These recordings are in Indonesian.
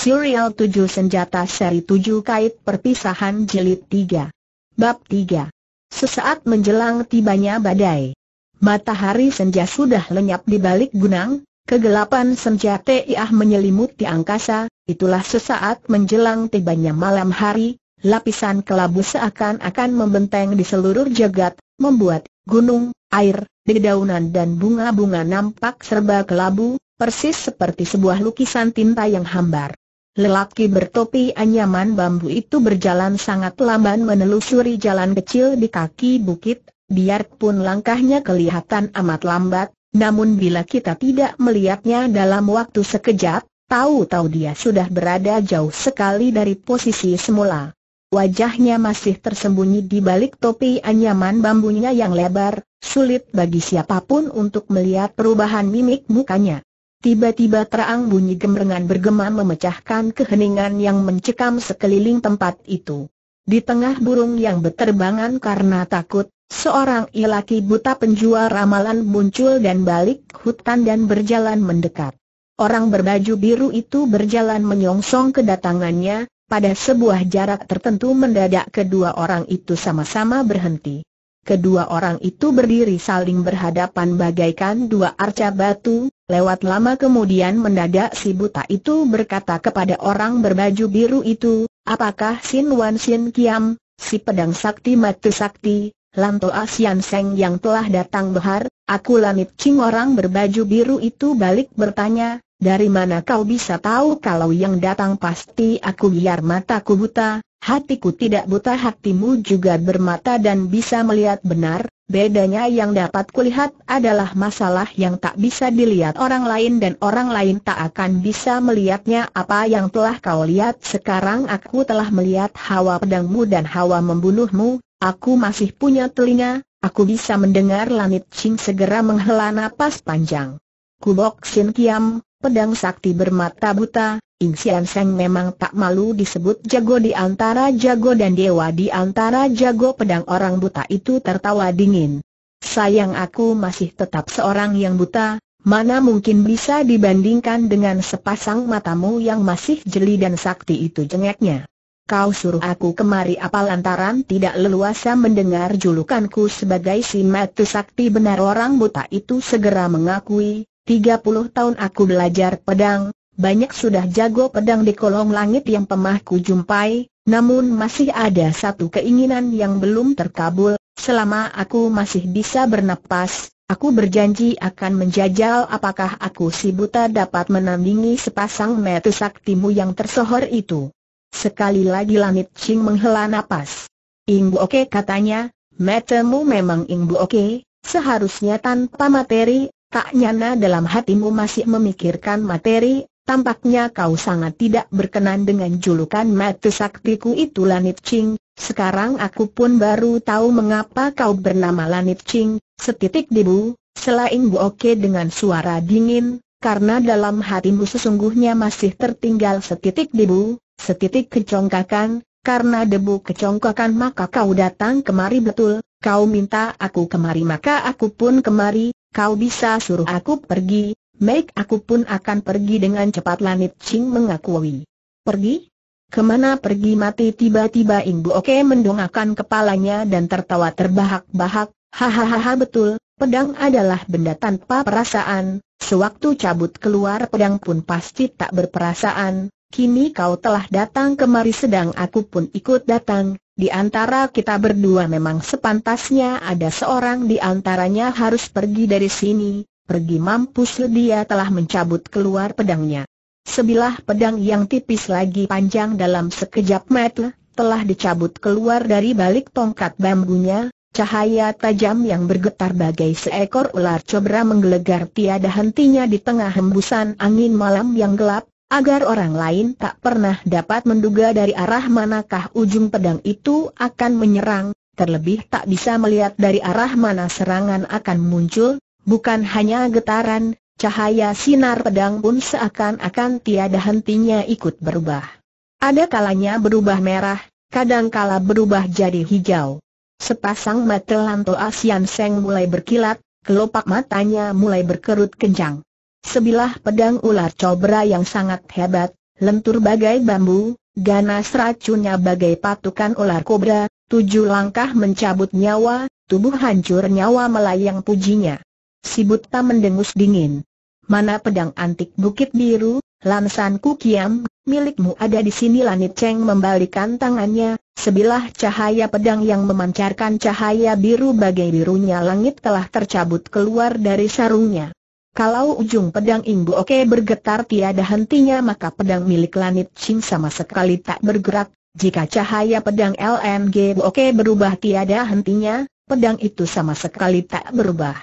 Serial 7 Senjata Seri 7 Kait Perpisahan Jelit 3 Bab 3 Sesaat menjelang tibanya badai Matahari senja sudah lenyap di balik gunung, kegelapan senja tiah menyelimuti angkasa, itulah sesaat menjelang tibanya malam hari, lapisan kelabu seakan-akan membenteng di seluruh jagat, membuat gunung, air, dedaunan dan bunga-bunga nampak serba kelabu, persis seperti sebuah lukisan tinta yang hambar. Lelaki bertopi anyaman bambu itu berjalan sangat lamban menelusuri jalan kecil di kaki bukit, biarpun langkahnya kelihatan amat lambat, namun bila kita tidak melihatnya dalam waktu sekejap, tahu-tahu dia sudah berada jauh sekali dari posisi semula. Wajahnya masih tersembunyi di balik topi anyaman bambunya yang lebar, sulit bagi siapapun untuk melihat perubahan mimik mukanya. Tiba-tiba terang bunyi gemerengan bergema memecahkan keheningan yang mencekam sekeliling tempat itu. Di tengah burung yang beterbangan karena takut, seorang laki buta penjual ramalan muncul dan balik hutan dan berjalan mendekat. Orang berbaju biru itu berjalan menyongsong kedatangannya, pada sebuah jarak tertentu mendadak kedua orang itu sama-sama berhenti. Kedua orang itu berdiri saling berhadapan bagaikan dua arca batu, lewat lama kemudian mendadak si buta itu berkata kepada orang berbaju biru itu, apakah Sin Wan Sin Kiam, si pedang sakti mati sakti, Lanto Asian Seng yang telah datang behar, aku lamit cing orang berbaju biru itu balik bertanya, dari mana kau bisa tahu kalau yang datang pasti aku biar mataku buta, Hatiku tidak buta hatimu juga bermata dan bisa melihat benar, bedanya yang dapat kulihat adalah masalah yang tak bisa dilihat orang lain dan orang lain tak akan bisa melihatnya apa yang telah kau lihat sekarang aku telah melihat hawa pedangmu dan hawa membunuhmu, aku masih punya telinga, aku bisa mendengar langit Ching segera menghela napas panjang. Kubok Sin Kiam, pedang sakti bermata buta, Ing Sian Seng memang tak malu disebut jago di antara jago dan dewa di antara jago pedang orang buta itu tertawa dingin. Sayang aku masih tetap seorang yang buta, mana mungkin bisa dibandingkan dengan sepasang matamu yang masih jeli dan sakti itu jengeknya. Kau suruh aku kemari apa lantaran tidak leluasa mendengar julukanku sebagai si matu sakti benar orang buta itu segera mengakui, 30 tahun aku belajar pedang, banyak sudah jago pedang di kolong langit yang pemah jumpai, namun masih ada satu keinginan yang belum terkabul, selama aku masih bisa bernapas, aku berjanji akan menjajal apakah aku si buta dapat menandingi sepasang metu saktimu yang tersohor itu. Sekali lagi langit Ching menghela napas. Ingbu oke katanya, metemu memang ingbu oke, seharusnya tanpa materi, tak nyana dalam hatimu masih memikirkan materi, Tampaknya kau sangat tidak berkenan dengan julukan mata saktiku itu Lanit Ching, sekarang aku pun baru tahu mengapa kau bernama Lanit Ching, setitik debu. selain bu oke dengan suara dingin, karena dalam hatimu sesungguhnya masih tertinggal setitik debu, setitik kecongkakan, karena debu kecongkakan maka kau datang kemari betul, kau minta aku kemari maka aku pun kemari, kau bisa suruh aku pergi, Baik aku pun akan pergi dengan cepat Lanit Ching mengakui. Pergi? Kemana pergi mati tiba-tiba Ing Bu Oke mendongakkan kepalanya dan tertawa terbahak-bahak, hahaha betul, pedang adalah benda tanpa perasaan, sewaktu cabut keluar pedang pun pasti tak berperasaan, kini kau telah datang kemari sedang aku pun ikut datang, di antara kita berdua memang sepantasnya ada seorang di antaranya harus pergi dari sini, Pergi mampus dia telah mencabut keluar pedangnya. Sebilah pedang yang tipis lagi panjang dalam sekejap mata, telah dicabut keluar dari balik tongkat bambunya, cahaya tajam yang bergetar bagai seekor ular cobra menggelegar tiada hentinya di tengah hembusan angin malam yang gelap, agar orang lain tak pernah dapat menduga dari arah manakah ujung pedang itu akan menyerang, terlebih tak bisa melihat dari arah mana serangan akan muncul, Bukan hanya getaran, cahaya sinar pedang pun seakan-akan tiada hentinya ikut berubah. Ada kalanya berubah merah, kadangkala berubah jadi hijau. Sepasang mata Lanto Asian Seng mulai berkilat, kelopak matanya mulai berkerut kencang. Sebilah pedang ular cobra yang sangat hebat, lentur bagai bambu, ganas racunnya bagai patukan ular kobra, tujuh langkah mencabut nyawa, tubuh hancur nyawa melayang pujinya. Si buta mendengus dingin. Mana pedang antik bukit biru, lansan kukiam, milikmu ada di sini Lanit Cheng membalikan tangannya, sebilah cahaya pedang yang memancarkan cahaya biru bagai birunya langit telah tercabut keluar dari sarungnya. Kalau ujung pedang Imbu Oke bergetar tiada hentinya maka pedang milik Lanit Cheng sama sekali tak bergerak, jika cahaya pedang LMG Oke berubah tiada hentinya, pedang itu sama sekali tak berubah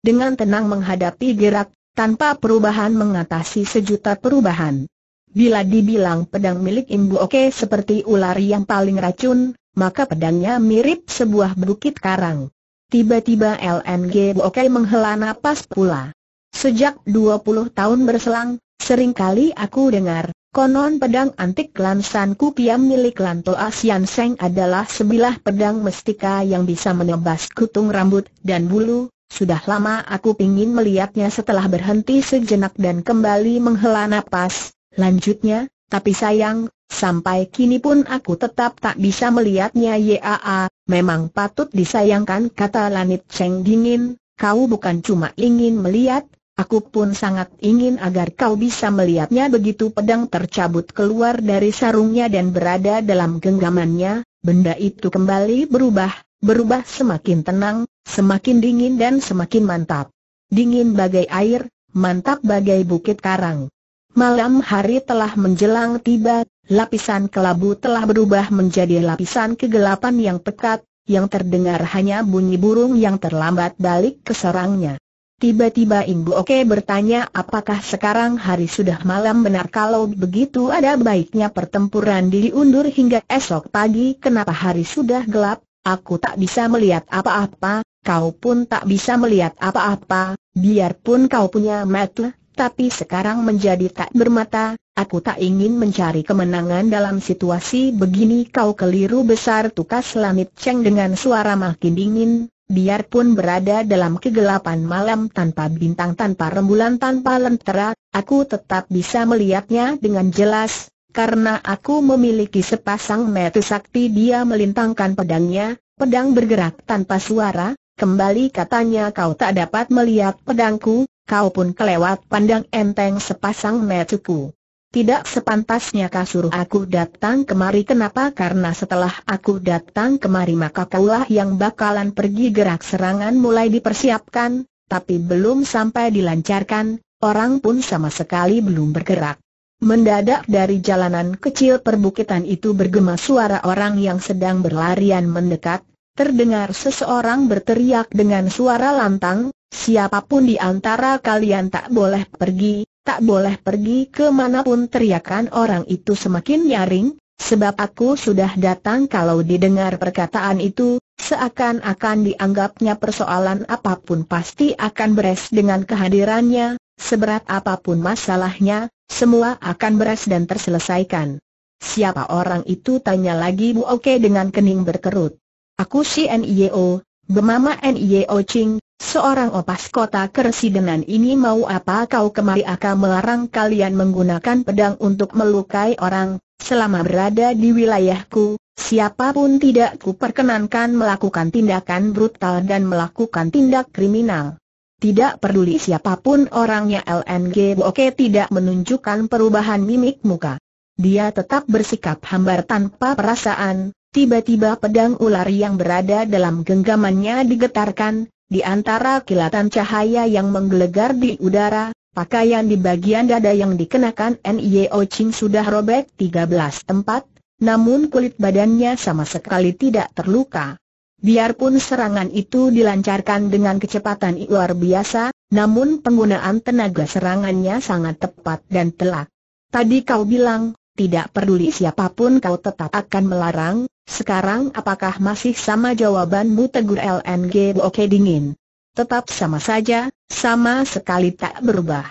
dengan tenang menghadapi gerak, tanpa perubahan mengatasi sejuta perubahan. Bila dibilang pedang milik Imbu Oke seperti ular yang paling racun, maka pedangnya mirip sebuah bukit karang. Tiba-tiba LNG Oke menghela napas pula. Sejak 20 tahun berselang, seringkali aku dengar, konon pedang antik Lansan Kukiam milik Lanto Asian Seng adalah sebilah pedang mestika yang bisa menebas kutung rambut dan bulu, sudah lama aku ingin melihatnya setelah berhenti sejenak dan kembali menghela nafas. lanjutnya, tapi sayang, sampai kini pun aku tetap tak bisa melihatnya Yaa, memang patut disayangkan kata Lanit Cheng dingin, kau bukan cuma ingin melihat, aku pun sangat ingin agar kau bisa melihatnya begitu pedang tercabut keluar dari sarungnya dan berada dalam genggamannya, benda itu kembali berubah, berubah semakin tenang, semakin dingin dan semakin mantap. Dingin bagai air, mantap bagai bukit karang. Malam hari telah menjelang tiba, lapisan kelabu telah berubah menjadi lapisan kegelapan yang pekat, yang terdengar hanya bunyi burung yang terlambat balik ke sarangnya. Tiba-tiba Ibu Oke bertanya apakah sekarang hari sudah malam benar kalau begitu ada baiknya pertempuran diundur hingga esok pagi kenapa hari sudah gelap, Aku tak bisa melihat apa-apa, kau pun tak bisa melihat apa-apa, biarpun kau punya mata, tapi sekarang menjadi tak bermata, aku tak ingin mencari kemenangan dalam situasi begini kau keliru besar tukas selamit ceng dengan suara makin dingin, biarpun berada dalam kegelapan malam tanpa bintang tanpa rembulan tanpa lentera, aku tetap bisa melihatnya dengan jelas, karena aku memiliki sepasang mata sakti dia melintangkan pedangnya, pedang bergerak tanpa suara, kembali katanya kau tak dapat melihat pedangku, kau pun kelewat pandang enteng sepasang mataku. Tidak sepantasnya kau suruh aku datang kemari kenapa karena setelah aku datang kemari maka kaulah yang bakalan pergi gerak serangan mulai dipersiapkan, tapi belum sampai dilancarkan, orang pun sama sekali belum bergerak. Mendadak dari jalanan kecil perbukitan itu bergema suara orang yang sedang berlarian mendekat, terdengar seseorang berteriak dengan suara lantang, siapapun di antara kalian tak boleh pergi, tak boleh pergi kemanapun teriakan orang itu semakin nyaring, sebab aku sudah datang kalau didengar perkataan itu, seakan-akan dianggapnya persoalan apapun pasti akan beres dengan kehadirannya, Seberat apapun masalahnya, semua akan beres dan terselesaikan. Siapa orang itu tanya lagi Bu Oke dengan kening berkerut. Aku si NIO, Bemama NIO Ching, seorang opas kota keresidenan ini mau apa kau kemari akan melarang kalian menggunakan pedang untuk melukai orang, selama berada di wilayahku, siapapun tidak ku perkenankan melakukan tindakan brutal dan melakukan tindak kriminal. Tidak peduli siapapun orangnya LNG Boke tidak menunjukkan perubahan mimik muka. Dia tetap bersikap hambar tanpa perasaan, tiba-tiba pedang ular yang berada dalam genggamannya digetarkan, di antara kilatan cahaya yang menggelegar di udara, pakaian di bagian dada yang dikenakan NIO Ching sudah robek 13 tempat, namun kulit badannya sama sekali tidak terluka. Biarpun serangan itu dilancarkan dengan kecepatan luar biasa, namun penggunaan tenaga serangannya sangat tepat dan telak. Tadi kau bilang, tidak peduli siapapun kau tetap akan melarang, sekarang apakah masih sama jawabanmu tegur LNG Oke dingin? Tetap sama saja, sama sekali tak berubah.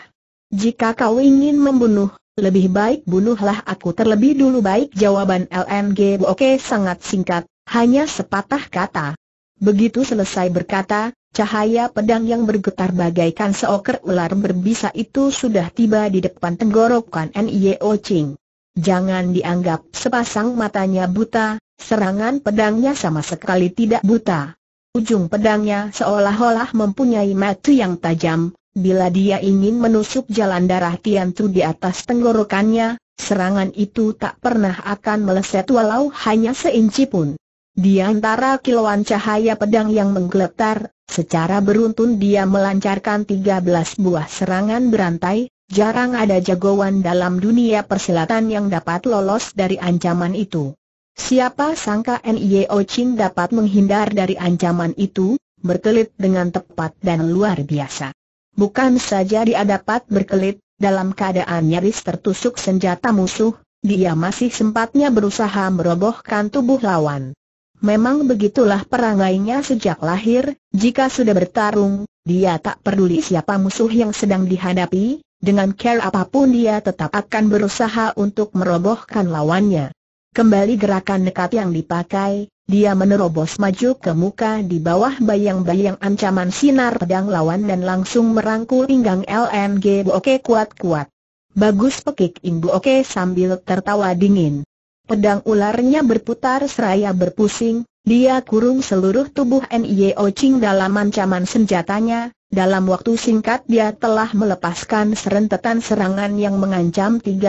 Jika kau ingin membunuh, lebih baik bunuhlah aku terlebih dulu baik jawaban LNG Oke sangat singkat, hanya sepatah kata. Begitu selesai berkata, cahaya pedang yang bergetar bagaikan seoker ular berbisa itu sudah tiba di depan tenggorokan N.I.O. Ching. Jangan dianggap sepasang matanya buta, serangan pedangnya sama sekali tidak buta. Ujung pedangnya seolah-olah mempunyai mata yang tajam, Bila dia ingin menusuk jalan darah Tian Tu di atas tenggorokannya, serangan itu tak pernah akan meleset walau hanya seinci pun. Di antara kilauan cahaya pedang yang menggeletar, secara beruntun dia melancarkan 13 buah serangan berantai, jarang ada jagoan dalam dunia persilatan yang dapat lolos dari ancaman itu. Siapa sangka N.I.O. Ching dapat menghindar dari ancaman itu, berkelit dengan tepat dan luar biasa. Bukan saja dia dapat berkelit, dalam keadaan nyaris tertusuk senjata musuh, dia masih sempatnya berusaha merobohkan tubuh lawan. Memang begitulah perangainya sejak lahir, jika sudah bertarung, dia tak peduli siapa musuh yang sedang dihadapi, dengan care apapun dia tetap akan berusaha untuk merobohkan lawannya. Kembali gerakan nekat yang dipakai, dia menerobos maju ke muka di bawah bayang-bayang ancaman sinar pedang lawan dan langsung merangkul pinggang LNG oke kuat-kuat. Bagus pekik Ibu Oke sambil tertawa dingin. Pedang ularnya berputar seraya berpusing, dia kurung seluruh tubuh Nio Ching dalam ancaman senjatanya, dalam waktu singkat dia telah melepaskan serentetan serangan yang mengancam 13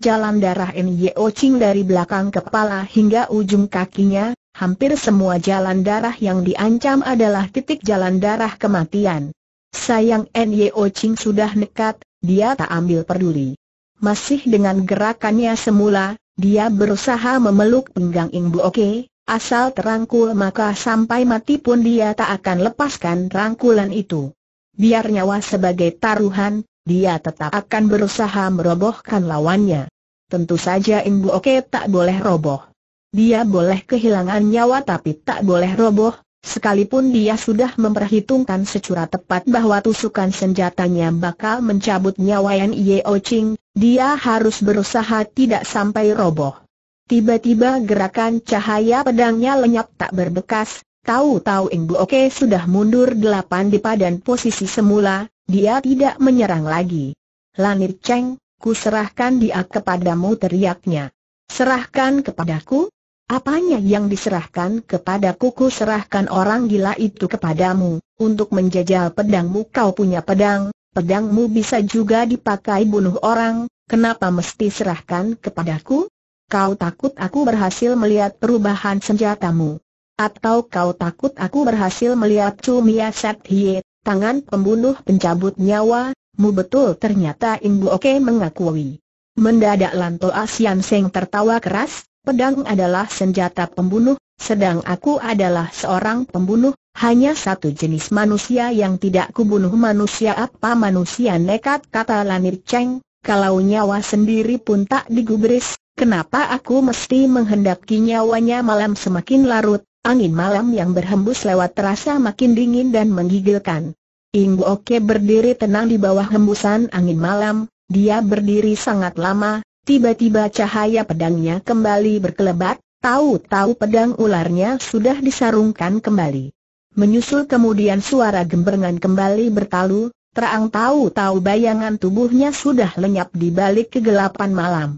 jalan darah Nio Ching dari belakang kepala hingga ujung kakinya, hampir semua jalan darah yang diancam adalah titik jalan darah kematian. Sayang Nio Ching sudah nekat, dia tak ambil peduli. Masih dengan gerakannya semula, dia berusaha memeluk pinggang Ing Oke, asal terangkul maka sampai mati pun dia tak akan lepaskan rangkulan itu. Biar nyawa sebagai taruhan, dia tetap akan berusaha merobohkan lawannya. Tentu saja Ing Oke tak boleh roboh. Dia boleh kehilangan nyawa tapi tak boleh roboh, Sekalipun dia sudah memperhitungkan secara tepat bahwa tusukan senjatanya bakal mencabut nyawa Yan Yeo Ching, dia harus berusaha tidak sampai roboh. Tiba-tiba gerakan cahaya pedangnya lenyap tak berbekas, tahu-tahu Ing Oke sudah mundur delapan di padan posisi semula, dia tidak menyerang lagi. Lanir Cheng, kuserahkan dia kepadamu teriaknya. Serahkan kepadaku, Apanya yang diserahkan kepada kuku serahkan orang gila itu kepadamu, untuk menjajal pedangmu kau punya pedang, pedangmu bisa juga dipakai bunuh orang, kenapa mesti serahkan kepadaku? Kau takut aku berhasil melihat perubahan senjatamu? Atau kau takut aku berhasil melihat Cumia Satye, tangan pembunuh pencabut nyawa, mu betul ternyata ingu Oke mengakui. Mendadak Lanto Asian Seng tertawa keras, Pedang adalah senjata pembunuh, sedang aku adalah seorang pembunuh, hanya satu jenis manusia yang tidak kubunuh manusia apa manusia nekat kata Lanir Cheng, kalau nyawa sendiri pun tak digubris, kenapa aku mesti menghendaki nyawanya malam semakin larut, angin malam yang berhembus lewat terasa makin dingin dan menggigilkan. Ing Oke berdiri tenang di bawah hembusan angin malam, dia berdiri sangat lama, Tiba-tiba cahaya pedangnya kembali berkelebat, tahu-tahu pedang ularnya sudah disarungkan kembali. Menyusul kemudian suara gemberengan kembali bertalu, terang tahu-tahu bayangan tubuhnya sudah lenyap di balik kegelapan malam.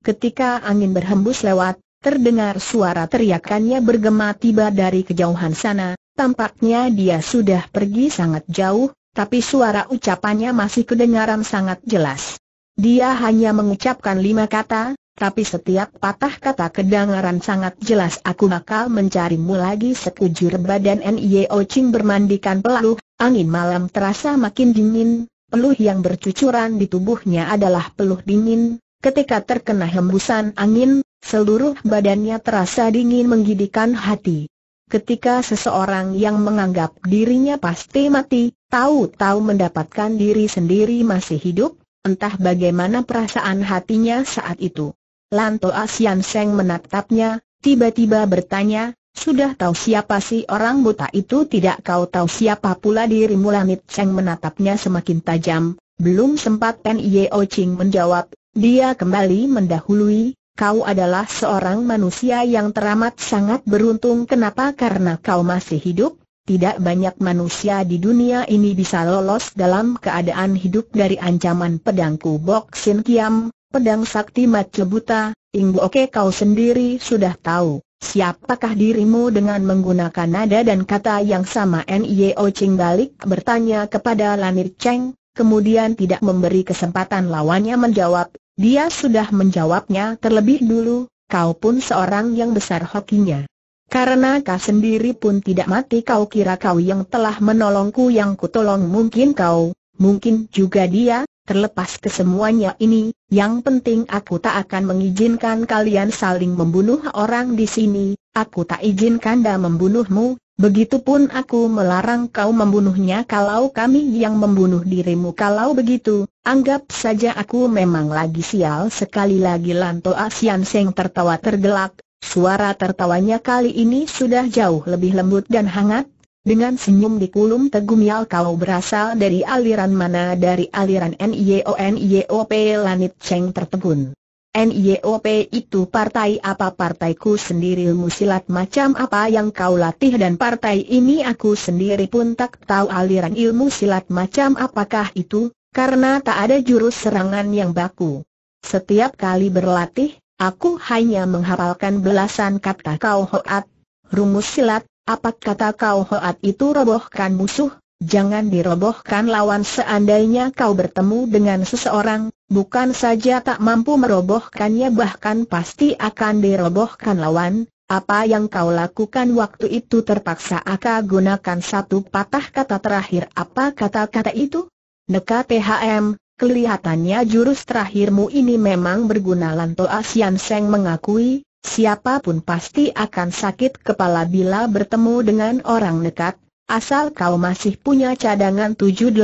Ketika angin berhembus lewat, terdengar suara teriakannya bergema tiba dari kejauhan sana, tampaknya dia sudah pergi sangat jauh, tapi suara ucapannya masih kedengaran sangat jelas. Dia hanya mengucapkan lima kata, tapi setiap patah kata kedengaran sangat jelas aku bakal mencarimu lagi sekujur badan N.I.O. Ching bermandikan peluh, angin malam terasa makin dingin, peluh yang bercucuran di tubuhnya adalah peluh dingin, ketika terkena hembusan angin, seluruh badannya terasa dingin menggidikan hati. Ketika seseorang yang menganggap dirinya pasti mati, tahu-tahu mendapatkan diri sendiri masih hidup, Entah bagaimana perasaan hatinya saat itu. Lanto Asian Seng menatapnya, tiba-tiba bertanya, sudah tahu siapa si orang buta itu tidak kau tahu siapa pula dirimu Lanit Seng menatapnya semakin tajam, belum sempat Pen Yeo Ching menjawab, dia kembali mendahului, kau adalah seorang manusia yang teramat sangat beruntung kenapa karena kau masih hidup, tidak banyak manusia di dunia ini bisa lolos dalam keadaan hidup dari ancaman pedangku Bok Sin Kiam, pedang sakti Macebuta, Ingbo Oke kau sendiri sudah tahu, siapakah dirimu dengan menggunakan nada dan kata yang sama N.I.O. Ching balik bertanya kepada Lanir Cheng, kemudian tidak memberi kesempatan lawannya menjawab, dia sudah menjawabnya terlebih dulu, kau pun seorang yang besar hokinya. Karena kau sendiri pun tidak mati kau kira kau yang telah menolongku yang kutolong mungkin kau, mungkin juga dia, Terlepas kesemuanya ini, yang penting aku tak akan mengizinkan kalian saling membunuh orang di sini, aku tak izinkan dah membunuhmu, begitupun aku melarang kau membunuhnya kalau kami yang membunuh dirimu kalau begitu, anggap saja aku memang lagi sial sekali lagi Lanto Asian Seng tertawa tergelak, Suara tertawanya kali ini sudah jauh lebih lembut dan hangat, dengan senyum di kulum tegumial kau berasal dari aliran mana dari aliran NIO NIOP Lanit Cheng tertegun. NIOP itu partai apa partaiku sendiri ilmu silat macam apa yang kau latih dan partai ini aku sendiri pun tak tahu aliran ilmu silat macam apakah itu, karena tak ada jurus serangan yang baku. Setiap kali berlatih, Aku hanya menghafalkan belasan kata kau hoat, rumus silat, apa kata kau hoat itu robohkan musuh, Jangan dirobohkan lawan seandainya kau bertemu dengan seseorang, bukan saja tak mampu merobohkannya bahkan pasti akan dirobohkan lawan, apa yang kau lakukan waktu itu terpaksa Aka gunakan satu patah kata terakhir apa kata-kata itu? Neka THM, Kelihatannya jurus terakhirmu ini memang berguna Lanto Asian Seng mengakui, siapapun pasti akan sakit kepala bila bertemu dengan orang nekat, asal kau masih punya cadangan 780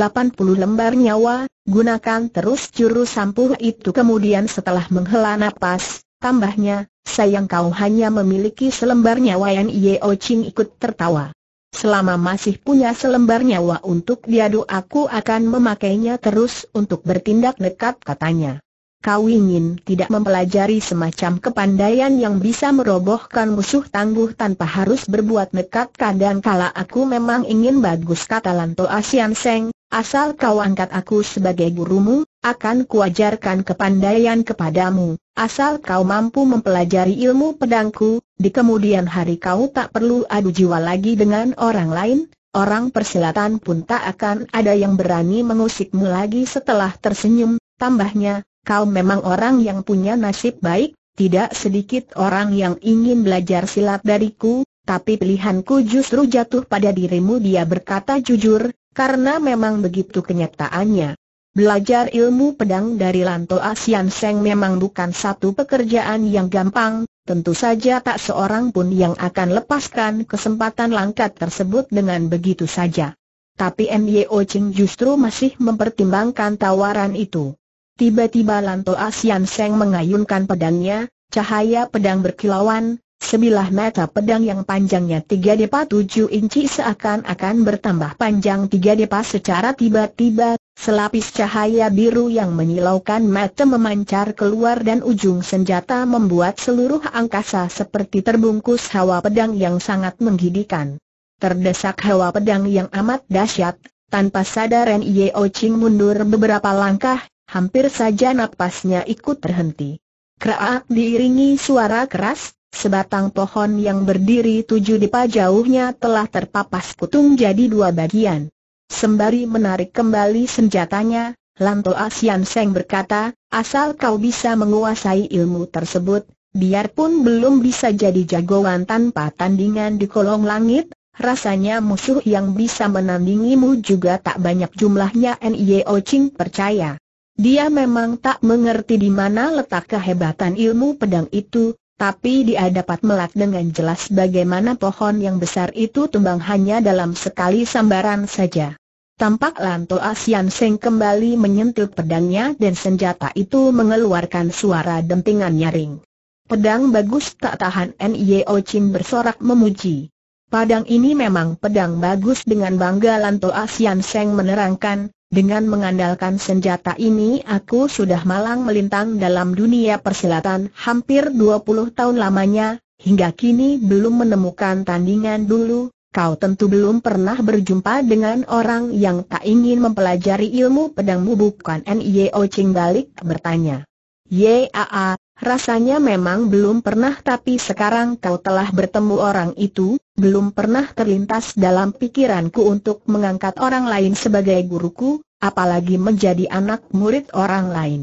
lembar nyawa, gunakan terus jurus sampuh itu kemudian setelah menghela nafas, tambahnya, sayang kau hanya memiliki selembar nyawa yang Yeo Ching ikut tertawa. Selama masih punya selembar nyawa untuk diadu aku akan memakainya terus untuk bertindak nekat katanya. Kau ingin tidak mempelajari semacam kepandaian yang bisa merobohkan musuh tangguh tanpa harus berbuat nekat kadang kala aku memang ingin bagus kata Lanto Asian Seng, asal kau angkat aku sebagai gurumu, akan kuajarkan kepandaian kepadamu, asal kau mampu mempelajari ilmu pedangku, di kemudian hari kau tak perlu adu jiwa lagi dengan orang lain, orang persilatan pun tak akan ada yang berani mengusikmu lagi setelah tersenyum, tambahnya, kau memang orang yang punya nasib baik, tidak sedikit orang yang ingin belajar silat dariku, tapi pilihanku justru jatuh pada dirimu dia berkata jujur, karena memang begitu kenyataannya. Belajar ilmu pedang dari Lanto Asian Seng memang bukan satu pekerjaan yang gampang, tentu saja tak seorang pun yang akan lepaskan kesempatan langkat tersebut dengan begitu saja. Tapi Myo Ching justru masih mempertimbangkan tawaran itu. Tiba-tiba Lanto Asian Seng mengayunkan pedangnya, cahaya pedang berkilauan, Sebilah mata pedang yang panjangnya 3 depa 7 inci seakan-akan bertambah panjang 3 depa secara tiba-tiba, selapis cahaya biru yang menyilaukan mata memancar keluar dan ujung senjata membuat seluruh angkasa seperti terbungkus hawa pedang yang sangat menggidikan. Terdesak hawa pedang yang amat dahsyat, tanpa sadar Ren Yeo Ching mundur beberapa langkah, hampir saja napasnya ikut terhenti. Keraak diiringi suara keras, Sebatang pohon yang berdiri tujuh dipa jauhnya telah terpapas kutung jadi dua bagian. Sembari menarik kembali senjatanya, Lanto Asian Seng berkata, asal kau bisa menguasai ilmu tersebut, biarpun belum bisa jadi jagoan tanpa tandingan di kolong langit, rasanya musuh yang bisa menandingimu juga tak banyak jumlahnya N.I.O. Ching percaya. Dia memang tak mengerti di mana letak kehebatan ilmu pedang itu, tapi dia dapat melihat dengan jelas bagaimana pohon yang besar itu tumbang hanya dalam sekali sambaran saja. Tampak Lanto Asian Seng kembali menyentuh pedangnya dan senjata itu mengeluarkan suara dentingan nyaring. Pedang bagus tak tahan N.I.O. Chin bersorak memuji. Padang ini memang pedang bagus dengan bangga Lanto Asian Seng menerangkan, dengan mengandalkan senjata ini aku sudah malang melintang dalam dunia persilatan hampir 20 tahun lamanya, hingga kini belum menemukan tandingan dulu, kau tentu belum pernah berjumpa dengan orang yang tak ingin mempelajari ilmu pedangmu bukan N.I.O. Ching balik bertanya. Yaa, rasanya memang belum pernah tapi sekarang kau telah bertemu orang itu, belum pernah terlintas dalam pikiranku untuk mengangkat orang lain sebagai guruku, apalagi menjadi anak murid orang lain.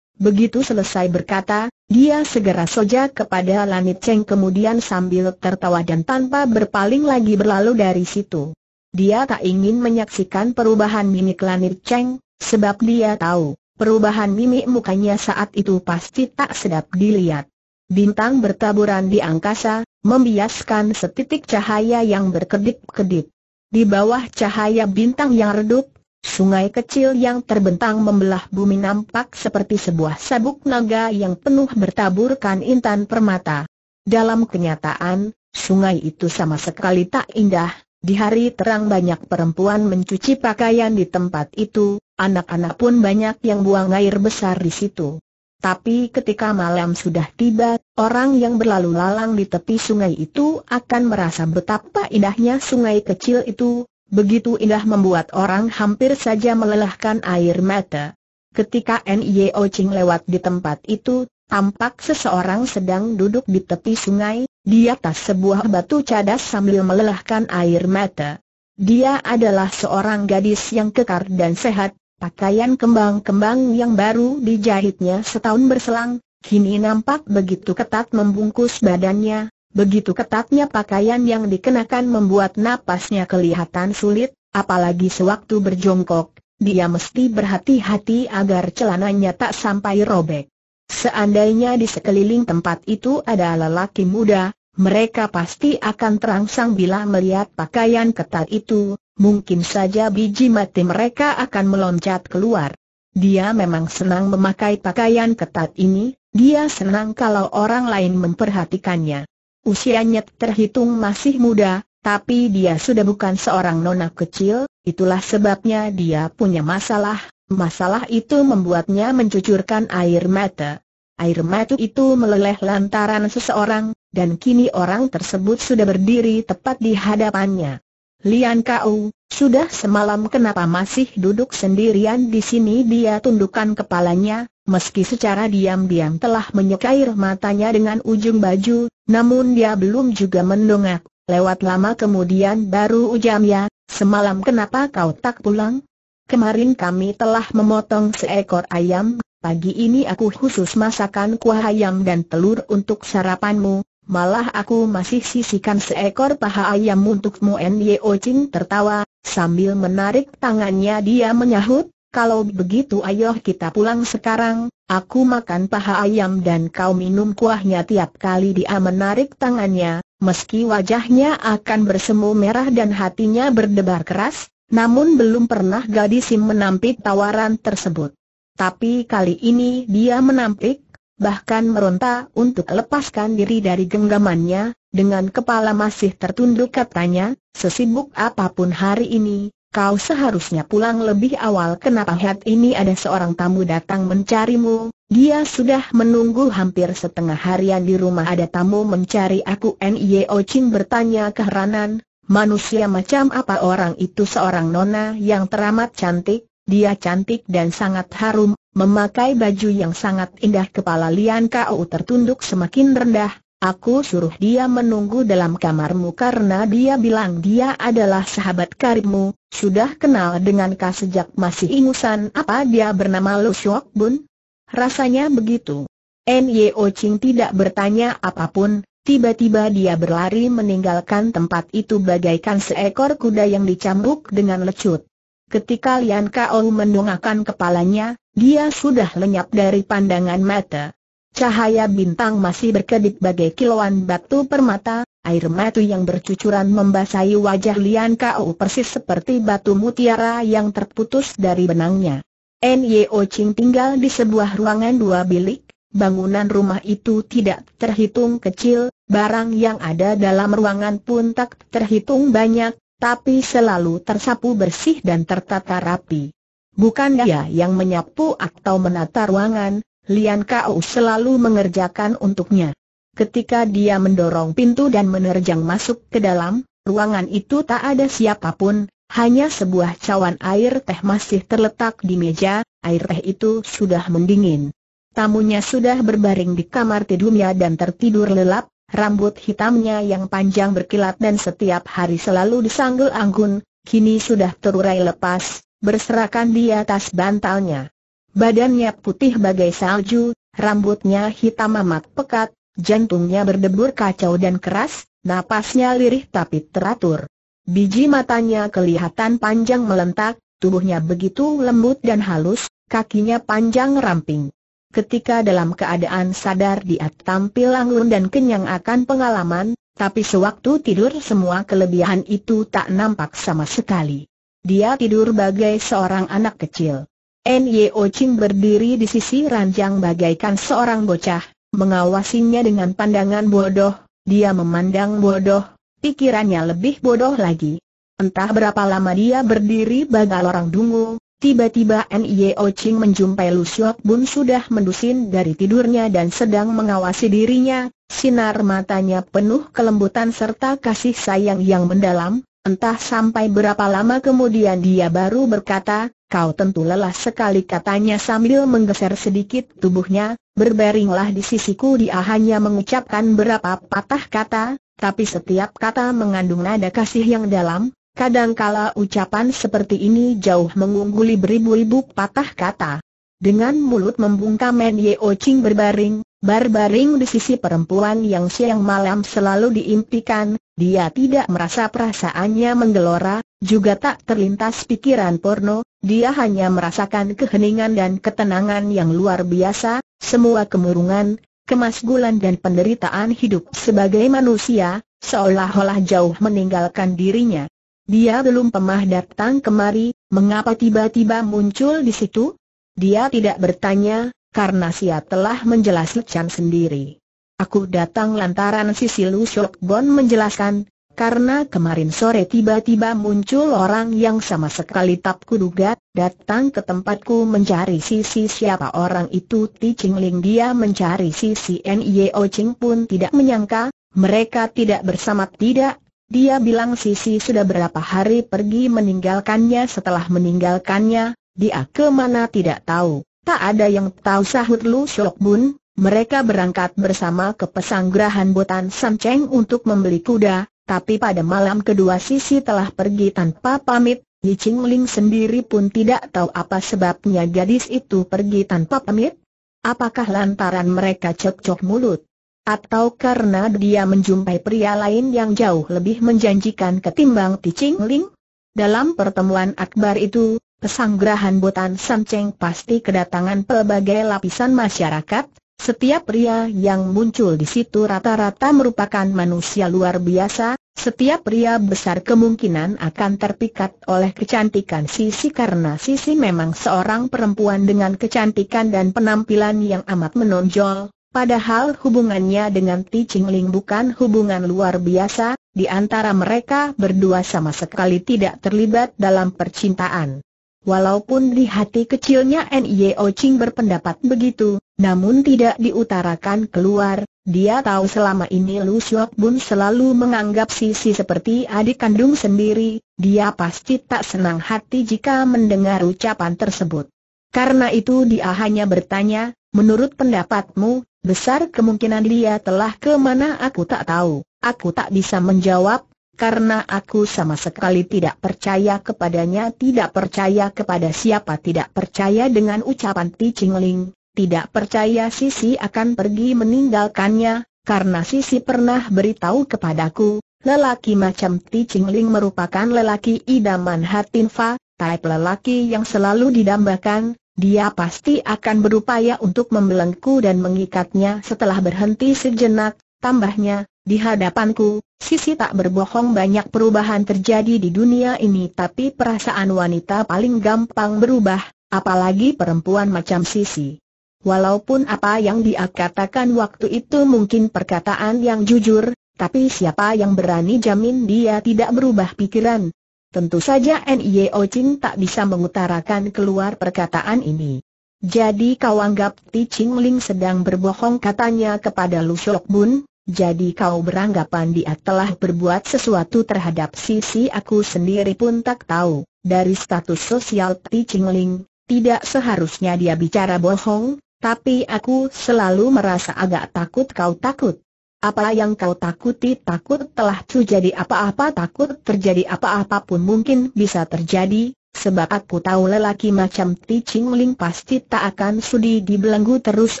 Begitu selesai berkata, dia segera soja kepada Lanit Cheng kemudian sambil tertawa dan tanpa berpaling lagi berlalu dari situ. Dia tak ingin menyaksikan perubahan mimik Lanit Cheng, sebab dia tahu perubahan mimik mukanya saat itu pasti tak sedap dilihat. Bintang bertaburan di angkasa, membiaskan setitik cahaya yang berkedip-kedip. Di bawah cahaya bintang yang redup, sungai kecil yang terbentang membelah bumi nampak seperti sebuah sabuk naga yang penuh bertaburkan intan permata. Dalam kenyataan, sungai itu sama sekali tak indah, di hari terang banyak perempuan mencuci pakaian di tempat itu, Anak-anak pun banyak yang buang air besar di situ. Tapi ketika malam sudah tiba, orang yang berlalu lalang di tepi sungai itu akan merasa betapa indahnya sungai kecil itu, begitu indah membuat orang hampir saja melelahkan air mata. Ketika N.I.O. Ching lewat di tempat itu, tampak seseorang sedang duduk di tepi sungai, di atas sebuah batu cadas sambil melelahkan air mata. Dia adalah seorang gadis yang kekar dan sehat, Pakaian kembang-kembang yang baru dijahitnya setahun berselang, kini nampak begitu ketat membungkus badannya, begitu ketatnya pakaian yang dikenakan membuat napasnya kelihatan sulit, apalagi sewaktu berjongkok, dia mesti berhati-hati agar celananya tak sampai robek. Seandainya di sekeliling tempat itu ada lelaki muda, mereka pasti akan terangsang bila melihat pakaian ketat itu, mungkin saja biji mati mereka akan meloncat keluar. Dia memang senang memakai pakaian ketat ini, dia senang kalau orang lain memperhatikannya. Usianya terhitung masih muda, tapi dia sudah bukan seorang nona kecil, itulah sebabnya dia punya masalah. Masalah itu membuatnya mencucurkan air mata. Air mata itu meleleh lantaran seseorang, dan kini orang tersebut sudah berdiri tepat di hadapannya. Lian Kau, sudah semalam kenapa masih duduk sendirian di sini dia tundukkan kepalanya, meski secara diam-diam telah menyukai matanya dengan ujung baju, namun dia belum juga mendongak, lewat lama kemudian baru ujamnya, semalam kenapa kau tak pulang? Kemarin kami telah memotong seekor ayam, pagi ini aku khusus masakan kuah ayam dan telur untuk sarapanmu, Malah aku masih sisikan seekor paha ayam untukmu Nyo Ching tertawa, sambil menarik tangannya dia menyahut, kalau begitu ayo kita pulang sekarang, aku makan paha ayam dan kau minum kuahnya tiap kali dia menarik tangannya, meski wajahnya akan bersemu merah dan hatinya berdebar keras, namun belum pernah gadis menampik tawaran tersebut. Tapi kali ini dia menampik, bahkan meronta untuk lepaskan diri dari genggamannya, dengan kepala masih tertunduk katanya, sesibuk apapun hari ini, kau seharusnya pulang lebih awal kenapa hat ini ada seorang tamu datang mencarimu, dia sudah menunggu hampir setengah harian di rumah ada tamu mencari aku N.I.O. Ching bertanya keheranan, manusia macam apa orang itu seorang nona yang teramat cantik, dia cantik dan sangat harum Memakai baju yang sangat indah kepala Lian Kau tertunduk semakin rendah, aku suruh dia menunggu dalam kamarmu karena dia bilang dia adalah sahabat karibmu, sudah kenal dengan kau sejak masih ingusan apa dia bernama Lu Shok Bun? Rasanya begitu. Nyo Ching tidak bertanya apapun, tiba-tiba dia berlari meninggalkan tempat itu bagaikan seekor kuda yang dicambuk dengan lecut. Ketika Lian Kao mendongakkan kepalanya, dia sudah lenyap dari pandangan mata. Cahaya bintang masih berkedip bagai kilauan batu permata, air mata yang bercucuran membasahi wajah Lian Kao persis seperti batu mutiara yang terputus dari benangnya. Nyo Ching tinggal di sebuah ruangan dua bilik, bangunan rumah itu tidak terhitung kecil, barang yang ada dalam ruangan pun tak terhitung banyak, tapi selalu tersapu bersih dan tertata rapi. Bukan dia yang menyapu atau menata ruangan, Lian Kau selalu mengerjakan untuknya. Ketika dia mendorong pintu dan menerjang masuk ke dalam, ruangan itu tak ada siapapun, hanya sebuah cawan air teh masih terletak di meja, air teh itu sudah mendingin. Tamunya sudah berbaring di kamar tidurnya dan tertidur lelap, rambut hitamnya yang panjang berkilat dan setiap hari selalu disanggul anggun, kini sudah terurai lepas, berserakan di atas bantalnya. Badannya putih bagai salju, rambutnya hitam amat pekat, jantungnya berdebur kacau dan keras, napasnya lirih tapi teratur. Biji matanya kelihatan panjang melentak, tubuhnya begitu lembut dan halus, kakinya panjang ramping. Ketika dalam keadaan sadar dia tampil anggun dan kenyang akan pengalaman, tapi sewaktu tidur semua kelebihan itu tak nampak sama sekali. Dia tidur bagai seorang anak kecil. N.Y.O. Ching berdiri di sisi ranjang bagaikan seorang bocah, mengawasinya dengan pandangan bodoh, dia memandang bodoh, pikirannya lebih bodoh lagi. Entah berapa lama dia berdiri bagai orang dungu, Tiba-tiba Nio Ching menjumpai Lu Xiok Bun sudah mendusin dari tidurnya dan sedang mengawasi dirinya, sinar matanya penuh kelembutan serta kasih sayang yang mendalam, entah sampai berapa lama kemudian dia baru berkata, kau tentu lelah sekali katanya sambil menggeser sedikit tubuhnya, berbaringlah di sisiku dia hanya mengucapkan berapa patah kata, tapi setiap kata mengandung nada kasih yang dalam, Kadangkala ucapan seperti ini jauh mengungguli beribu-ribu patah kata. Dengan mulut membungkam Men Yeo Ching berbaring, berbaring di sisi perempuan yang siang malam selalu diimpikan, dia tidak merasa perasaannya menggelora, juga tak terlintas pikiran porno, dia hanya merasakan keheningan dan ketenangan yang luar biasa, semua kemurungan, kemasgulan dan penderitaan hidup sebagai manusia, seolah-olah jauh meninggalkan dirinya. Dia belum pernah datang kemari, mengapa tiba-tiba muncul di situ? Dia tidak bertanya, karena siap telah menjelaskan sendiri. Aku datang lantaran sisi Lu Shok Bon menjelaskan, karena kemarin sore tiba-tiba muncul orang yang sama sekali tak kuduga, datang ke tempatku mencari sisi siapa orang itu Ti Ching Ling dia mencari sisi N.I.O. Ching pun tidak menyangka, mereka tidak bersama tidak dia bilang Sisi sudah berapa hari pergi meninggalkannya setelah meninggalkannya, dia kemana tidak tahu. Tak ada yang tahu sahut Lu Shok Bun, mereka berangkat bersama ke pesanggrahan Botan Sam Cheng untuk membeli kuda, tapi pada malam kedua Sisi telah pergi tanpa pamit, Li Ching Ling sendiri pun tidak tahu apa sebabnya gadis itu pergi tanpa pamit. Apakah lantaran mereka cekcok mulut? Atau karena dia menjumpai pria lain yang jauh lebih menjanjikan ketimbang Ti Ching Ling? Dalam pertemuan akbar itu, pesanggrahan Botan Samceng pasti kedatangan pelbagai lapisan masyarakat, setiap pria yang muncul di situ rata-rata merupakan manusia luar biasa, setiap pria besar kemungkinan akan terpikat oleh kecantikan Sisi karena Sisi memang seorang perempuan dengan kecantikan dan penampilan yang amat menonjol, Padahal hubungannya dengan Ti Chingling bukan hubungan luar biasa, di antara mereka berdua sama sekali tidak terlibat dalam percintaan. Walaupun di hati kecilnya N.I.O. Ching berpendapat begitu, namun tidak diutarakan keluar, dia tahu selama ini Lu pun Bun selalu menganggap Sisi seperti adik kandung sendiri, dia pasti tak senang hati jika mendengar ucapan tersebut. Karena itu dia hanya bertanya, Menurut pendapatmu, besar kemungkinan dia telah kemana aku tak tahu. Aku tak bisa menjawab, karena aku sama sekali tidak percaya kepadanya Tidak percaya kepada siapa Tidak percaya dengan ucapan Ti Chingling Tidak percaya Sisi akan pergi meninggalkannya Karena Sisi pernah beritahu kepadaku Lelaki macam Ti Chingling merupakan lelaki idaman Hatinfa Type lelaki yang selalu didambakan dia pasti akan berupaya untuk membelengku dan mengikatnya setelah berhenti sejenak, tambahnya, di hadapanku, Sisi tak berbohong banyak perubahan terjadi di dunia ini tapi perasaan wanita paling gampang berubah, apalagi perempuan macam Sisi. Walaupun apa yang dia katakan waktu itu mungkin perkataan yang jujur, tapi siapa yang berani jamin dia tidak berubah pikiran, Tentu saja Nio Ching tak bisa mengutarakan keluar perkataan ini. Jadi kau anggap Ti Ching Ling sedang berbohong katanya kepada Lu Shok Bun, jadi kau beranggapan dia telah berbuat sesuatu terhadap sisi aku sendiri pun tak tahu. Dari status sosial Ti Ching Ling, tidak seharusnya dia bicara bohong, tapi aku selalu merasa agak takut kau takut. Apa yang kau takuti takut telah terjadi apa-apa takut terjadi apa-apa pun mungkin bisa terjadi, sebab aku tahu lelaki macam Ti Ching Ling pasti tak akan sudi dibelenggu terus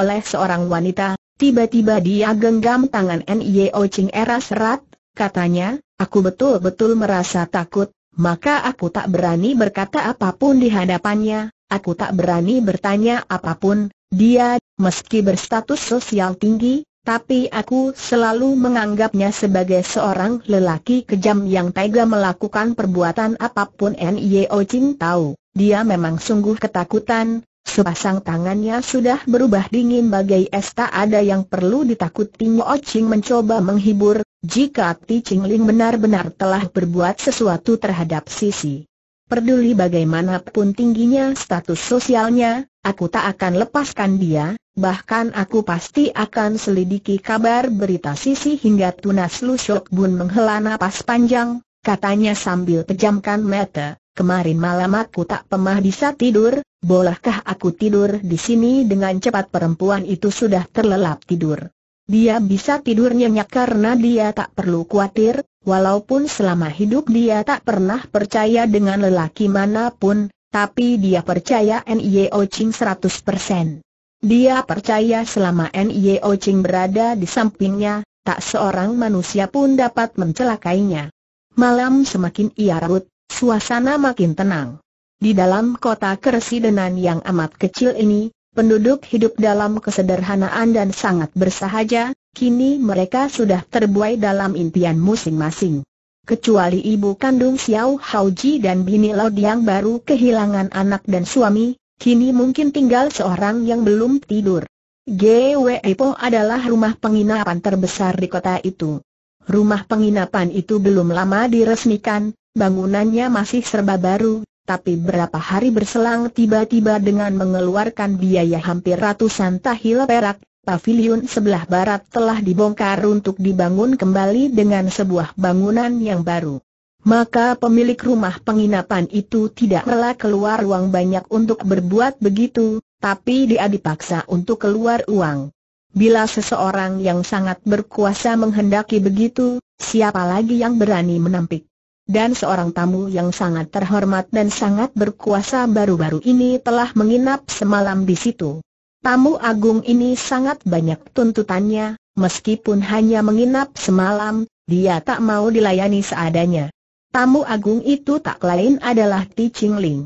oleh seorang wanita. Tiba-tiba dia genggam tangan Nio Ching erat serat, katanya, aku betul-betul merasa takut, maka aku tak berani berkata apapun di hadapannya, aku tak berani bertanya apapun, dia, meski berstatus sosial tinggi, tapi aku selalu menganggapnya sebagai seorang lelaki kejam yang tega melakukan perbuatan apapun N.I.O. Ching tahu, dia memang sungguh ketakutan, sepasang tangannya sudah berubah dingin bagai es tak ada yang perlu ditakuti Nyo Ching mencoba menghibur, jika Ti Ching Ling benar-benar telah berbuat sesuatu terhadap Sisi. Peduli bagaimanapun tingginya status sosialnya, aku tak akan lepaskan dia, bahkan aku pasti akan selidiki kabar berita Sisi hingga tunas Lu Bun menghela napas panjang, katanya sambil pejamkan mata, kemarin malam aku tak pemah bisa tidur, bolehkah aku tidur di sini dengan cepat perempuan itu sudah terlelap tidur. Dia bisa tidur nyenyak karena dia tak perlu khawatir, walaupun selama hidup dia tak pernah percaya dengan lelaki manapun, tapi dia percaya N.I.O. Ching 100%. Dia percaya selama Nio Ching berada di sampingnya, tak seorang manusia pun dapat mencelakainya. Malam semakin ia larut, suasana makin tenang. Di dalam kota keresidenan yang amat kecil ini, penduduk hidup dalam kesederhanaan dan sangat bersahaja, kini mereka sudah terbuai dalam impian masing-masing. Kecuali ibu kandung Xiao Ji dan Bini Laud yang baru kehilangan anak dan suami, Kini mungkin tinggal seorang yang belum tidur. GWI e Po adalah rumah penginapan terbesar di kota itu. Rumah penginapan itu belum lama diresmikan, bangunannya masih serba baru, tapi berapa hari berselang tiba-tiba dengan mengeluarkan biaya hampir ratusan tahil perak, pavilion sebelah barat telah dibongkar untuk dibangun kembali dengan sebuah bangunan yang baru maka pemilik rumah penginapan itu tidak rela keluar uang banyak untuk berbuat begitu, tapi dia dipaksa untuk keluar uang. Bila seseorang yang sangat berkuasa menghendaki begitu, siapa lagi yang berani menampik? Dan seorang tamu yang sangat terhormat dan sangat berkuasa baru-baru ini telah menginap semalam di situ. Tamu agung ini sangat banyak tuntutannya, meskipun hanya menginap semalam, dia tak mau dilayani seadanya. Tamu agung itu tak lain adalah Ti Ching Ling.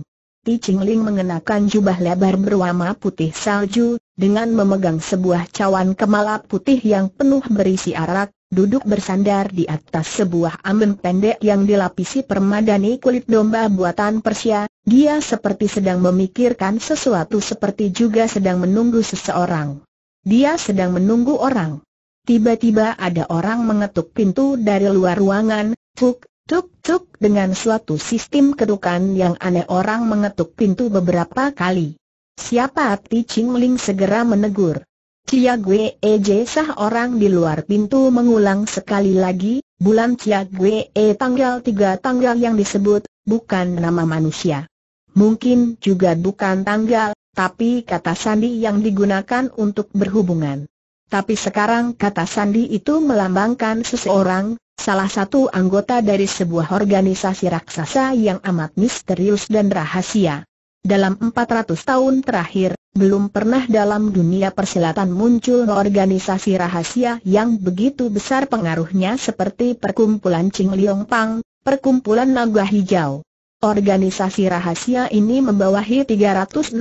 Ti Ching Ling mengenakan jubah lebar berwarna putih salju, dengan memegang sebuah cawan kemala putih yang penuh berisi arak, duduk bersandar di atas sebuah amben pendek yang dilapisi permadani kulit domba buatan Persia, dia seperti sedang memikirkan sesuatu seperti juga sedang menunggu seseorang. Dia sedang menunggu orang. Tiba-tiba ada orang mengetuk pintu dari luar ruangan, Fuk, Tuk-tuk dengan suatu sistem ketukan yang aneh orang mengetuk pintu beberapa kali. Siapa Ti Ching Ling segera menegur. Cia Gue J sah orang di luar pintu mengulang sekali lagi, bulan Cia Gue E tanggal tiga tanggal yang disebut, bukan nama manusia. Mungkin juga bukan tanggal, tapi kata sandi yang digunakan untuk berhubungan. Tapi sekarang kata sandi itu melambangkan seseorang, salah satu anggota dari sebuah organisasi raksasa yang amat misterius dan rahasia. Dalam 400 tahun terakhir, belum pernah dalam dunia persilatan muncul organisasi rahasia yang begitu besar pengaruhnya seperti perkumpulan Ching Liong Pang, perkumpulan Naga Hijau. Organisasi rahasia ini membawahi 365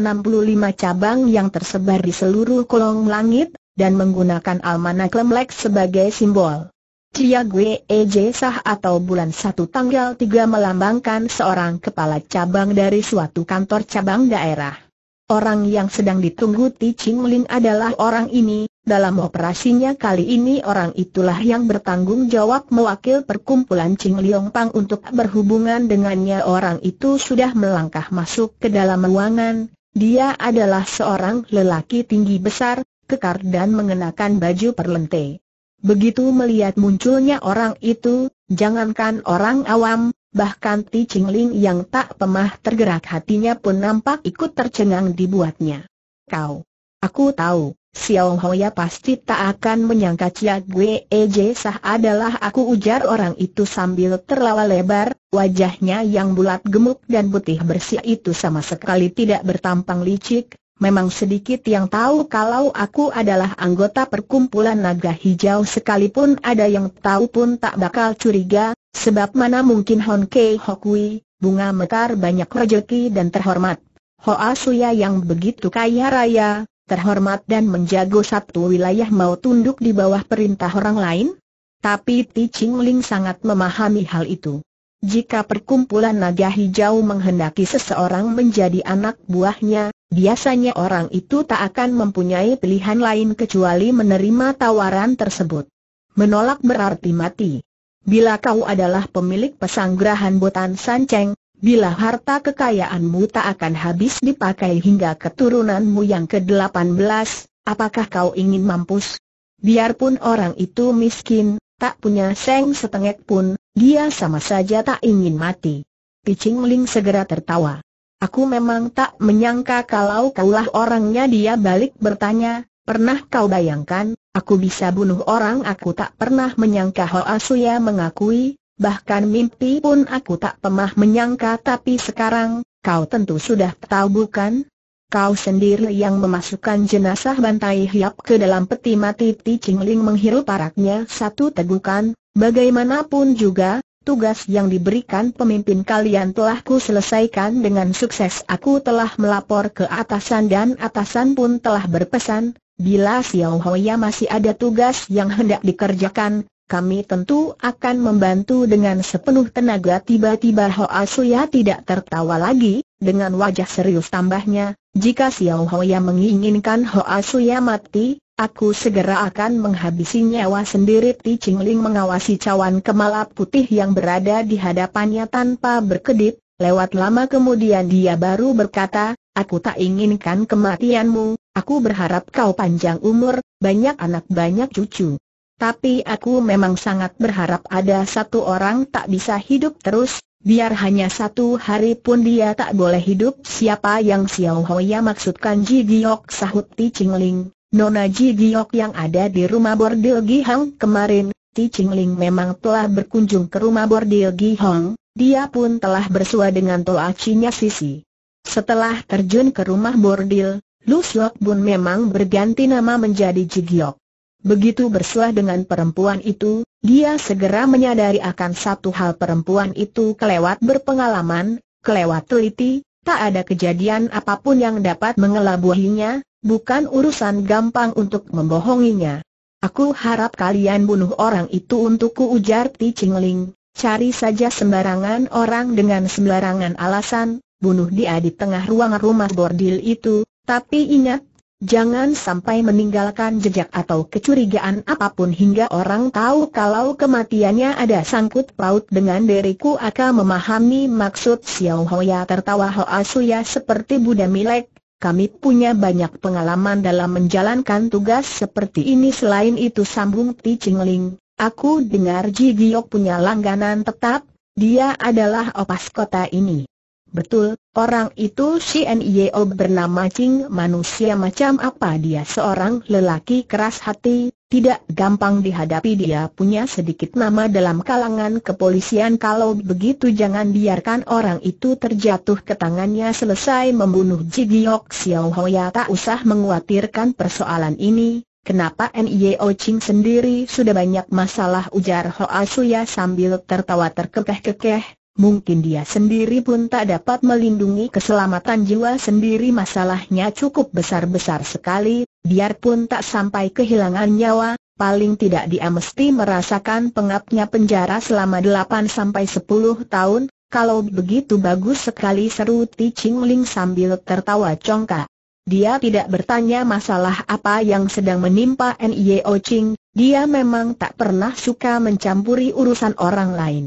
cabang yang tersebar di seluruh kolong langit, dan menggunakan almanak Lemlek sebagai simbol. Cia Gue Eje Sah atau bulan satu tanggal tiga melambangkan seorang kepala cabang dari suatu kantor cabang daerah. Orang yang sedang ditunggu Ti Ching Lin adalah orang ini, dalam operasinya kali ini orang itulah yang bertanggung jawab mewakil perkumpulan Ching Liong Pang untuk berhubungan dengannya Orang itu sudah melangkah masuk ke dalam ruangan, dia adalah seorang lelaki tinggi besar, kekar dan mengenakan baju perlente Begitu melihat munculnya orang itu, jangankan orang awam, bahkan Ti Qingling yang tak pemah tergerak hatinya pun nampak ikut tercengang dibuatnya. Kau. Aku tahu, Xiao Hoya pasti tak akan menyangka Cia Gue J Sah adalah aku ujar orang itu sambil terlawa lebar, wajahnya yang bulat gemuk dan putih bersih itu sama sekali tidak bertampang licik, Memang sedikit yang tahu kalau aku adalah anggota perkumpulan naga hijau sekalipun ada yang tahu pun tak bakal curiga, sebab mana mungkin Hon Kei Hokui, bunga mekar banyak rejeki dan terhormat. Hoa Suya yang begitu kaya raya, terhormat dan menjago satu wilayah mau tunduk di bawah perintah orang lain? Tapi Ti Ching Ling sangat memahami hal itu. Jika perkumpulan naga hijau menghendaki seseorang menjadi anak buahnya, Biasanya orang itu tak akan mempunyai pilihan lain kecuali menerima tawaran tersebut. Menolak berarti mati. Bila kau adalah pemilik pesanggrahan Botan Sanceng, bila harta kekayaanmu tak akan habis dipakai hingga keturunanmu yang ke-18, apakah kau ingin mampus? Biarpun orang itu miskin, tak punya seng setengah pun, dia sama saja tak ingin mati. Picing Ling segera tertawa. Aku memang tak menyangka kalau kaulah orangnya dia balik bertanya, pernah kau bayangkan, aku bisa bunuh orang aku tak pernah menyangka Hoa Suya mengakui, bahkan mimpi pun aku tak pernah menyangka tapi sekarang, kau tentu sudah tahu bukan? Kau sendiri yang memasukkan jenazah bantai hiap ke dalam peti mati Ti Ching Ling menghirup paraknya. satu tegukan, bagaimanapun juga, tugas yang diberikan pemimpin kalian telah ku selesaikan dengan sukses. Aku telah melapor ke atasan dan atasan pun telah berpesan, bila Xiao Hoya masih ada tugas yang hendak dikerjakan, kami tentu akan membantu dengan sepenuh tenaga. Tiba-tiba Hoa Suya tidak tertawa lagi, dengan wajah serius tambahnya, jika Xiao Hoya menginginkan Hoa Suya mati, Aku segera akan menghabisi nyawa sendiri Ti Ching Ling mengawasi cawan kemala putih yang berada di hadapannya tanpa berkedip, lewat lama kemudian dia baru berkata, aku tak inginkan kematianmu, aku berharap kau panjang umur, banyak anak banyak cucu. Tapi aku memang sangat berharap ada satu orang tak bisa hidup terus, biar hanya satu hari pun dia tak boleh hidup. Siapa yang Xiao Hoya maksudkan Ji Giok sahut Ti Ching Ling. Nona Ji Giok yang ada di rumah bordil Gi Hong kemarin, Ti Ching Ling memang telah berkunjung ke rumah bordil Gi Hong. dia pun telah bersua dengan toacinya Sisi. Setelah terjun ke rumah bordil, Lu Siok Bun memang berganti nama menjadi Ji Giok. Begitu bersua dengan perempuan itu, dia segera menyadari akan satu hal perempuan itu kelewat berpengalaman, kelewat teliti, tak ada kejadian apapun yang dapat mengelabuhinya, Bukan urusan gampang untuk membohonginya. Aku harap kalian bunuh orang itu untukku ujar Ti Chingling. Cari saja sembarangan orang dengan sembarangan alasan, bunuh dia di tengah ruang rumah bordil itu, tapi ingat, jangan sampai meninggalkan jejak atau kecurigaan apapun hingga orang tahu kalau kematiannya ada sangkut paut dengan diriku akan memahami maksud Xiao Hoya tertawa Hoa Suya seperti Buddha milik kami punya banyak pengalaman dalam menjalankan tugas seperti ini Selain itu sambung Ti Chingling, aku dengar Ji Giok punya langganan tetap, dia adalah opas kota ini Betul, orang itu si N.I.O. E bernama Ching manusia macam apa dia seorang lelaki keras hati, tidak gampang dihadapi dia punya sedikit nama dalam kalangan kepolisian kalau begitu jangan biarkan orang itu terjatuh ke tangannya selesai membunuh Jigiok Xiao Hoya tak usah menguatirkan persoalan ini, Kenapa N.I.O. E Ching sendiri sudah banyak masalah ujar Hoa Suya sambil tertawa terkekeh-kekeh, mungkin dia sendiri pun tak dapat melindungi keselamatan jiwa sendiri masalahnya cukup besar-besar sekali, biarpun tak sampai kehilangan nyawa, paling tidak dia mesti merasakan pengapnya penjara selama 8 sampai 10 tahun, kalau begitu bagus sekali seru Ti Ching Ling sambil tertawa congkak. Dia tidak bertanya masalah apa yang sedang menimpa N.I.O. Ching, dia memang tak pernah suka mencampuri urusan orang lain.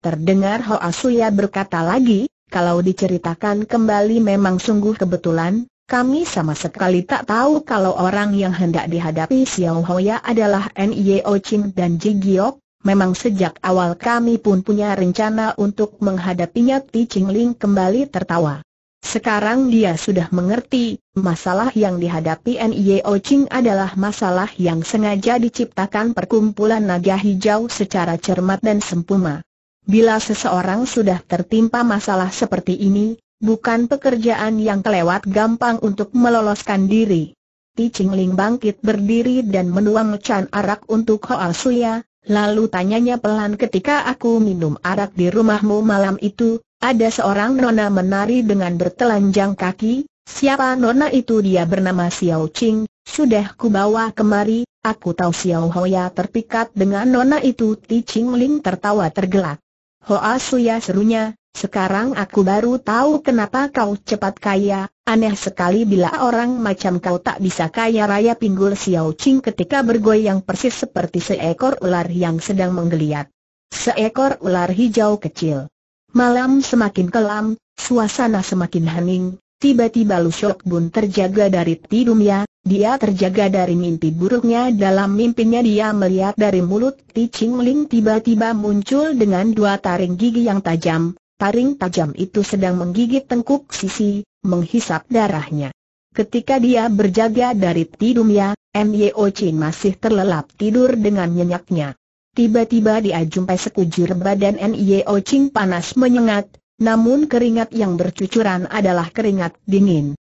Terdengar Ho Asuya berkata lagi, kalau diceritakan kembali memang sungguh kebetulan, kami sama sekali tak tahu kalau orang yang hendak dihadapi Xiao Hoya adalah N.Y.O. Ching dan Ji Giok, Memang sejak awal kami pun punya rencana untuk menghadapinya Ti Chingling kembali tertawa. Sekarang dia sudah mengerti, masalah yang dihadapi N.Y.O. Ching adalah masalah yang sengaja diciptakan perkumpulan naga hijau secara cermat dan sempurna. Bila seseorang sudah tertimpa masalah seperti ini, bukan pekerjaan yang kelewat gampang untuk meloloskan diri. Ti Ling bangkit berdiri dan menuang can arak untuk Hoa Suya, lalu tanyanya pelan ketika aku minum arak di rumahmu malam itu, ada seorang nona menari dengan bertelanjang kaki, siapa nona itu dia bernama Xiao Ching, sudah kubawa kemari, aku tahu Xiao Hoya terpikat dengan nona itu Ti Ling tertawa tergelak. Hoa Suya serunya, sekarang aku baru tahu kenapa kau cepat kaya, aneh sekali bila orang macam kau tak bisa kaya raya pinggul Xiao Qing ketika bergoyang persis seperti seekor ular yang sedang menggeliat. Seekor ular hijau kecil. Malam semakin kelam, suasana semakin hening, tiba-tiba Lu Shok Bun terjaga dari tidumnya, dia terjaga dari mimpi buruknya dalam mimpinya dia melihat dari mulut Ti Ching Ling tiba-tiba muncul dengan dua taring gigi yang tajam, taring tajam itu sedang menggigit tengkuk sisi, menghisap darahnya. Ketika dia berjaga dari tidurnya, Myo Chin masih terlelap tidur dengan nyenyaknya. Tiba-tiba dia jumpai sekujur badan O. Ching panas menyengat, namun keringat yang bercucuran adalah keringat dingin.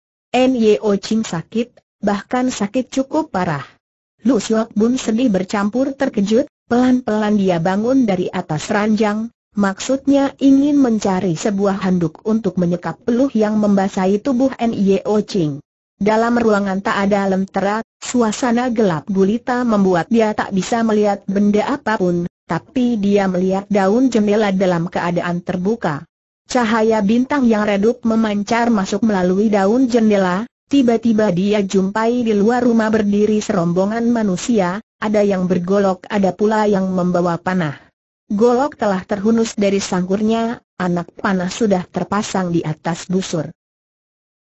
O. Ching sakit, bahkan sakit cukup parah. Lu Siok Bun sedih bercampur terkejut, pelan-pelan dia bangun dari atas ranjang, maksudnya ingin mencari sebuah handuk untuk menyekap peluh yang membasahi tubuh N.I.O. Ching. Dalam ruangan tak ada lentera, suasana gelap gulita membuat dia tak bisa melihat benda apapun, tapi dia melihat daun jendela dalam keadaan terbuka. Cahaya bintang yang redup memancar masuk melalui daun jendela, Tiba-tiba dia jumpai di luar rumah berdiri serombongan manusia, ada yang bergolok ada pula yang membawa panah. Golok telah terhunus dari sanggurnya, anak panah sudah terpasang di atas busur.